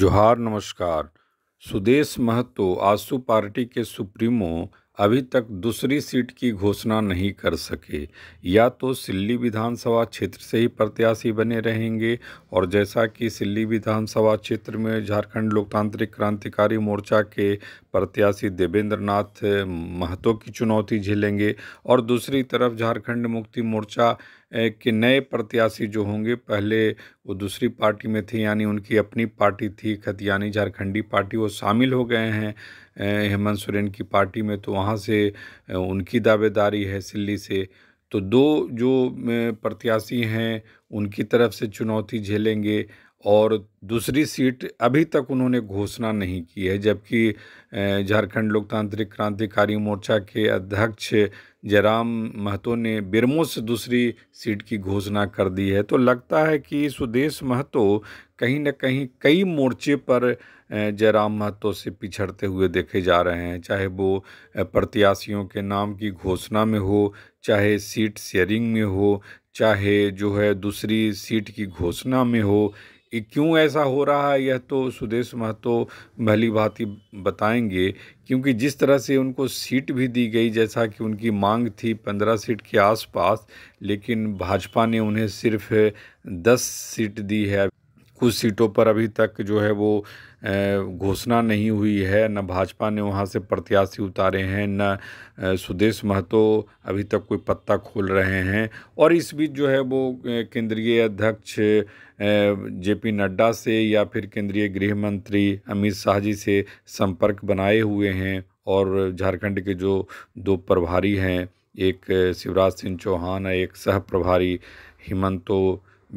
जोहार नमस्कार सुदेश महतो आसू पार्टी के सुप्रीमो अभी तक दूसरी सीट की घोषणा नहीं कर सके या तो सिल्ली विधानसभा क्षेत्र से ही प्रत्याशी बने रहेंगे और जैसा कि सिल्ली विधानसभा क्षेत्र में झारखंड लोकतांत्रिक क्रांतिकारी मोर्चा के प्रत्याशी देवेंद्र नाथ महतो की चुनौती झेलेंगे और दूसरी तरफ झारखंड मुक्ति मोर्चा के नए प्रत्याशी जो होंगे पहले वो दूसरी पार्टी में थे यानी उनकी अपनी पार्टी थी खतियानी झारखंडी पार्टी वो शामिल हो गए हैं हेमंत सोरेन की पार्टी में तो वहाँ से उनकी दावेदारी है सिल्ली से तो दो जो प्रत्याशी हैं उनकी तरफ से चुनौती झेलेंगे और दूसरी सीट अभी तक उन्होंने घोषणा नहीं की है जबकि झारखंड लोकतांत्रिक क्रांतिकारी मोर्चा के अध्यक्ष जयराम महतो ने बिरमो से दूसरी सीट की घोषणा कर दी है तो लगता है कि सुदेश महतो कहीं ना कहीं कई मोर्चे पर जयराम महतो से पिछड़ते हुए देखे जा रहे हैं चाहे वो प्रत्याशियों के नाम की घोषणा में हो चाहे सीट शेयरिंग में हो चाहे जो है दूसरी सीट की घोषणा में हो क्यों ऐसा हो रहा है यह तो सुदेश महतो भली भांति बताएंगे क्योंकि जिस तरह से उनको सीट भी दी गई जैसा कि उनकी मांग थी पंद्रह सीट के आसपास लेकिन भाजपा ने उन्हें सिर्फ दस सीट दी है कुछ सीटों पर अभी तक जो है वो घोषणा नहीं हुई है न भाजपा ने वहाँ से प्रत्याशी उतारे हैं न सुदेश महतो अभी तक कोई पत्ता खोल रहे हैं और इस बीच जो है वो केंद्रीय अध्यक्ष जे पी नड्डा से या फिर केंद्रीय गृह मंत्री अमित शाह जी से संपर्क बनाए हुए हैं और झारखंड के जो दो प्रभारी हैं एक शिवराज सिंह चौहान एक सह प्रभारी हिमंतो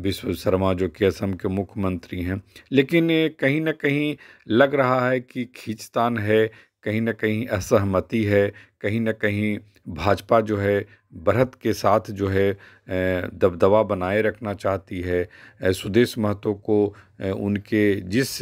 विश्व शर्मा जो कि असम के मुख्यमंत्री हैं लेकिन कहीं ना कहीं लग रहा है कि खींचतान है कहीं ना कहीं असहमति है कहीं ना कहीं भाजपा जो है बढ़त के साथ जो है दबदबा बनाए रखना चाहती है सुदेश महतो को उनके जिस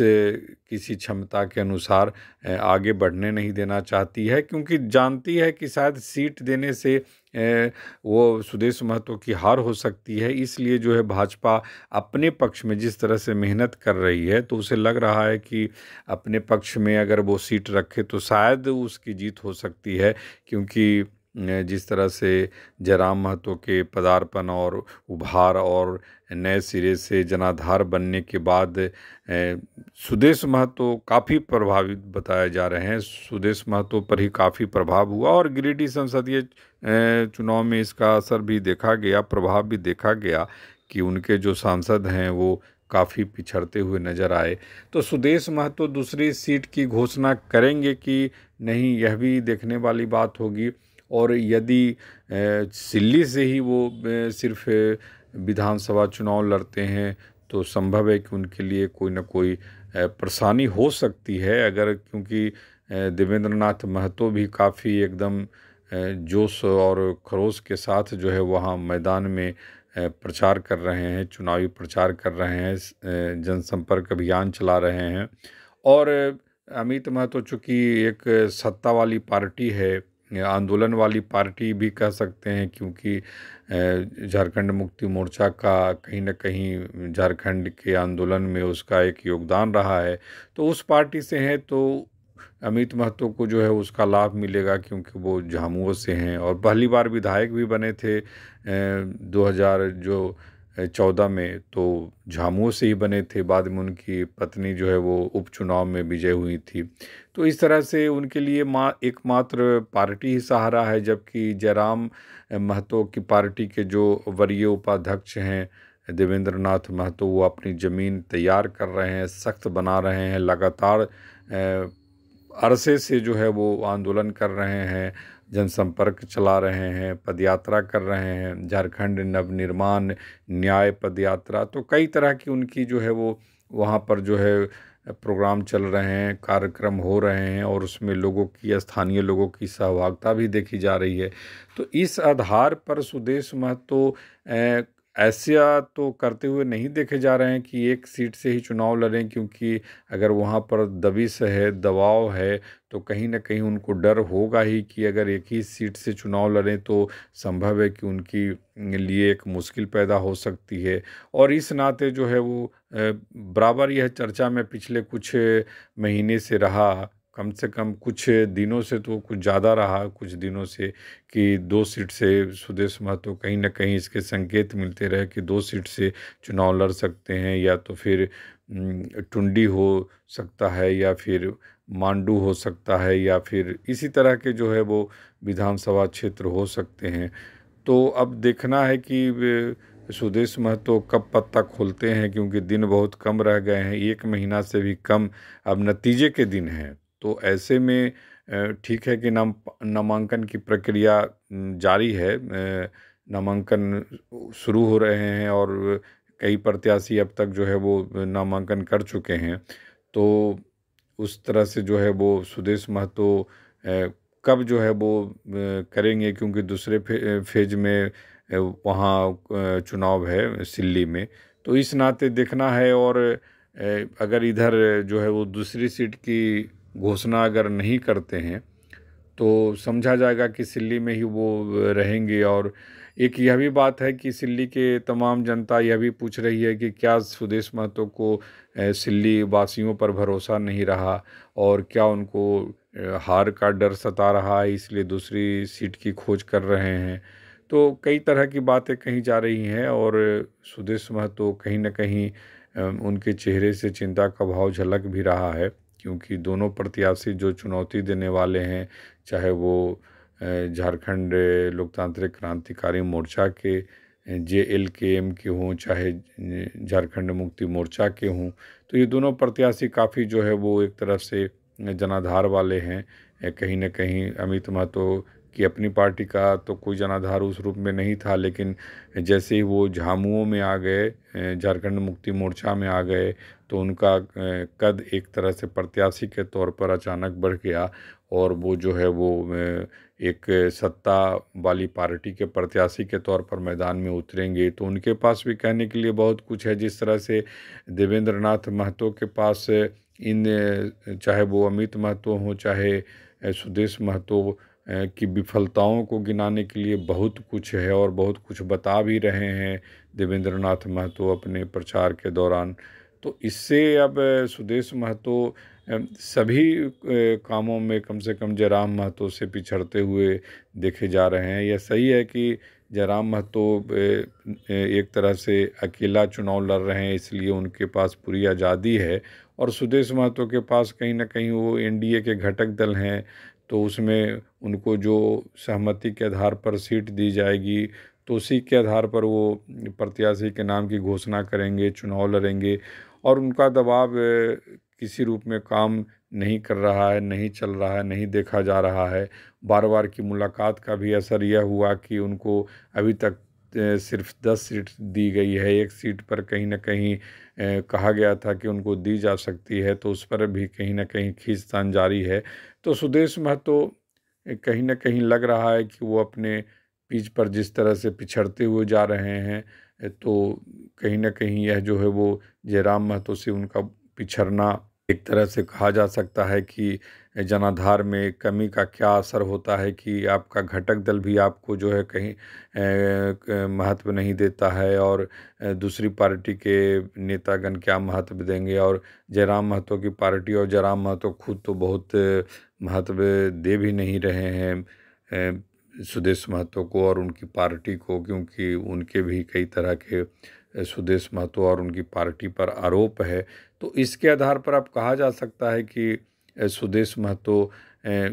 किसी क्षमता के अनुसार आगे बढ़ने नहीं देना चाहती है क्योंकि जानती है कि शायद सीट देने से वो सुदेश महतो की हार हो सकती है इसलिए जो है भाजपा अपने पक्ष में जिस तरह से मेहनत कर रही है तो उसे लग रहा है कि अपने पक्ष में अगर वो सीट रखे तो शायद उसकी जीत हो सकती है क्योंकि जिस तरह से जयराम महतो के पदार्पण और उभार और नए सिरे से जनाधार बनने के बाद सुदेश महतो काफ़ी प्रभावित बताए जा रहे हैं सुदेश महतो पर ही काफ़ी प्रभाव हुआ और गिरिडीह संसदीय चुनाव में इसका असर भी देखा गया प्रभाव भी देखा गया कि उनके जो सांसद हैं वो काफ़ी पिछड़ते हुए नज़र आए तो सुदेश महतो दूसरी सीट की घोषणा करेंगे कि नहीं यह भी देखने वाली बात होगी और यदि सिल्ली से ही वो सिर्फ विधानसभा चुनाव लड़ते हैं तो संभव है कि उनके लिए कोई ना कोई परेशानी हो सकती है अगर क्योंकि देवेंद्र नाथ महतो भी काफ़ी एकदम जोश और खरोश के साथ जो है वहाँ मैदान में प्रचार कर रहे हैं चुनावी प्रचार कर रहे हैं जनसंपर्क अभियान चला रहे हैं और अमित महतो चूँकि एक सत्ता वाली पार्टी है आंदोलन वाली पार्टी भी कह सकते हैं क्योंकि झारखंड मुक्ति मोर्चा का कहीं ना कहीं झारखंड के आंदोलन में उसका एक योगदान रहा है तो उस पार्टी से हैं तो अमित महतो को जो है उसका लाभ मिलेगा क्योंकि वो झामुओं से हैं और पहली बार विधायक भी बने थे दो हज़ार जो चौदह में तो झामुओं से ही बने थे बाद में उनकी पत्नी जो है वो उपचुनाव में विजय हुई थी तो इस तरह से उनके लिए मा एकमात्र पार्टी ही सहारा है जबकि जयराम महतो की पार्टी के जो वरीय उपाध्यक्ष हैं देवेंद्र नाथ महतो वो अपनी ज़मीन तैयार कर रहे हैं सख्त बना रहे हैं लगातार अरसे से जो है वो आंदोलन कर रहे हैं जनसंपर्क चला रहे हैं पदयात्रा कर रहे हैं झारखंड नवनिर्माण न्याय पदयात्रा तो कई तरह की उनकी जो है वो वहाँ पर जो है प्रोग्राम चल रहे हैं कार्यक्रम हो रहे हैं और उसमें लोगों की स्थानीय लोगों की सहभागिता भी देखी जा रही है तो इस आधार पर सुदेश महतो ऐसा तो करते हुए नहीं देखे जा रहे हैं कि एक सीट से ही चुनाव लड़ें क्योंकि अगर वहाँ पर दबिश है दबाव है तो कहीं ना कहीं उनको डर होगा ही कि अगर एक ही सीट से चुनाव लड़ें तो संभव है कि उनकी लिए एक मुश्किल पैदा हो सकती है और इस नाते जो है वो बराबर यह चर्चा में पिछले कुछ महीने से रहा कम से कम कुछ दिनों से तो कुछ ज़्यादा रहा कुछ दिनों से कि दो सीट से सुदेश महतो तो कहीं ना कहीं इसके संकेत मिलते रहे कि दो सीट से चुनाव लड़ सकते हैं या तो फिर टुंडी हो सकता है या फिर मांडू हो सकता है या फिर इसी तरह के जो है वो विधानसभा क्षेत्र हो सकते हैं तो अब देखना है कि सुदेश महतो कब पत्ता खोलते हैं क्योंकि दिन बहुत कम रह गए हैं एक महीना से भी कम अब नतीजे के दिन हैं तो ऐसे में ठीक है कि नाम नामांकन की प्रक्रिया जारी है नामांकन शुरू हो रहे हैं और कई प्रत्याशी अब तक जो है वो नामांकन कर चुके हैं तो उस तरह से जो है वो सुदेश महतो कब जो है वो करेंगे क्योंकि दूसरे फेज में वहाँ चुनाव है सिल्ली में तो इस नाते देखना है और अगर इधर जो है वो दूसरी सीट की घोषणा अगर नहीं करते हैं तो समझा जाएगा कि सिल्ली में ही वो रहेंगे और एक यह भी बात है कि सिल्ली के तमाम जनता यह भी पूछ रही है कि क्या सुदेश महतो को सिल्ली वासियों पर भरोसा नहीं रहा और क्या उनको हार का डर सता रहा है इसलिए दूसरी सीट की खोज कर रहे हैं तो कई तरह की बातें कहीं जा रही हैं और सुदेश महतो कहीं ना कहीं उनके चेहरे से चिंता का भाव झलक भी रहा है क्योंकि दोनों प्रत्याशी जो चुनौती देने वाले हैं चाहे वो झारखंड लोकतांत्रिक क्रांतिकारी मोर्चा के जे एल के एम के हों चाहे झारखंड मुक्ति मोर्चा के हों तो ये दोनों प्रत्याशी काफ़ी जो है वो एक तरफ से जनाधार वाले हैं कहीं ना कहीं अमित महतो कि अपनी पार्टी का तो कोई जनाधार उस रूप में नहीं था लेकिन जैसे ही वो झामुओं में आ गए झारखंड मुक्ति मोर्चा में आ गए तो उनका कद एक तरह से प्रत्याशी के तौर पर अचानक बढ़ गया और वो जो है वो एक सत्ता वाली पार्टी के प्रत्याशी के तौर पर मैदान में उतरेंगे तो उनके पास भी कहने के लिए बहुत कुछ है जिस तरह से देवेंद्र नाथ महतो के पास इन चाहे वो अमित महतो हों चाहे सुदेश महतो की विफलताओं को गिनाने के लिए बहुत कुछ है और बहुत कुछ बता भी रहे हैं देवेंद्र नाथ महतो अपने प्रचार के दौरान तो इससे अब सुदेश महतो सभी कामों में कम से कम जयराम महतो से पिछड़ते हुए देखे जा रहे हैं यह सही है कि जयराम महतो एक तरह से अकेला चुनाव लड़ रहे हैं इसलिए उनके पास पूरी आज़ादी है और सुदेश महतो के पास कहीं ना कहीं वो एनडीए के घटक दल हैं तो उसमें उनको जो सहमति के आधार पर सीट दी जाएगी तो उसी के आधार पर वो प्रत्याशी के नाम की घोषणा करेंगे चुनाव लड़ेंगे और उनका दबाव किसी रूप में काम नहीं कर रहा है नहीं चल रहा है नहीं देखा जा रहा है बार बार की मुलाकात का भी असर यह हुआ कि उनको अभी तक सिर्फ दस सीट दी गई है एक सीट पर कहीं ना कहीं कहा गया था कि उनको दी जा सकती है तो उस पर भी कहीं ना कहीं खींचतान जारी है तो सुदेश महतो कहीं ना कहीं लग रहा है कि वो अपने पीच पर जिस तरह से पिछड़ते हुए जा रहे हैं तो कहीं ना कहीं यह जो है वो जयराम महतो से उनका पिछड़ना एक तरह से कहा जा सकता है कि जनाधार में कमी का क्या असर होता है कि आपका घटक दल भी आपको जो है कहीं महत्व नहीं देता है और दूसरी पार्टी के नेतागण क्या महत्व देंगे और जयराम महतो की पार्टी और जयराम महतो खुद तो बहुत महत्व दे भी नहीं रहे हैं सुदेश महतो को और उनकी पार्टी को क्योंकि उनके भी कई तरह के सुदेश महतो और उनकी पार्टी पर आरोप है तो इसके आधार पर अब कहा जा सकता है कि सुदेश महतो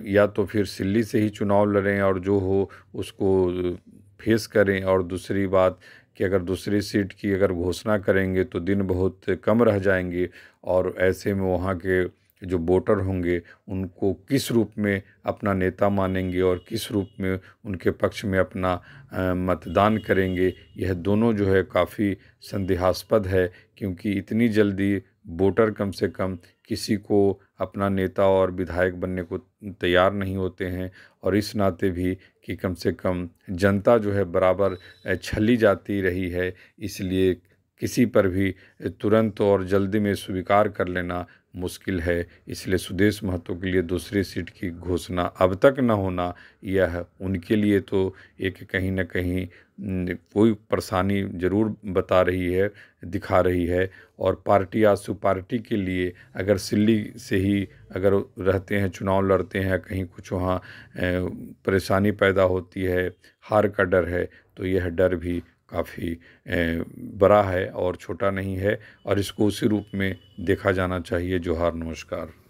या तो फिर सिल्ली से ही चुनाव लड़ें और जो हो उसको फेस करें और दूसरी बात कि अगर दूसरी सीट की अगर घोषणा करेंगे तो दिन बहुत कम रह जाएंगे और ऐसे में वहाँ के जो वोटर होंगे उनको किस रूप में अपना नेता मानेंगे और किस रूप में उनके पक्ष में अपना मतदान करेंगे यह दोनों जो है काफ़ी संदेहास्पद है क्योंकि इतनी जल्दी वोटर कम से कम किसी को अपना नेता और विधायक बनने को तैयार नहीं होते हैं और इस नाते भी कि कम से कम जनता जो है बराबर छली जाती रही है इसलिए किसी पर भी तुरंत और जल्दी में स्वीकार कर लेना मुश्किल है इसलिए सुदेश महतो के लिए दूसरी सीट की घोषणा अब तक न होना यह उनके लिए तो एक कहीं ना कहीं कोई परेशानी जरूर बता रही है दिखा रही है और पार्टी आंसू पार्टी के लिए अगर सिल्ली से ही अगर रहते हैं चुनाव लड़ते हैं कहीं कुछ वहाँ परेशानी पैदा होती है हार का डर है तो यह डर भी काफ़ी बड़ा है और छोटा नहीं है और इसको उसी रूप में देखा जाना चाहिए जोहार नमस्कार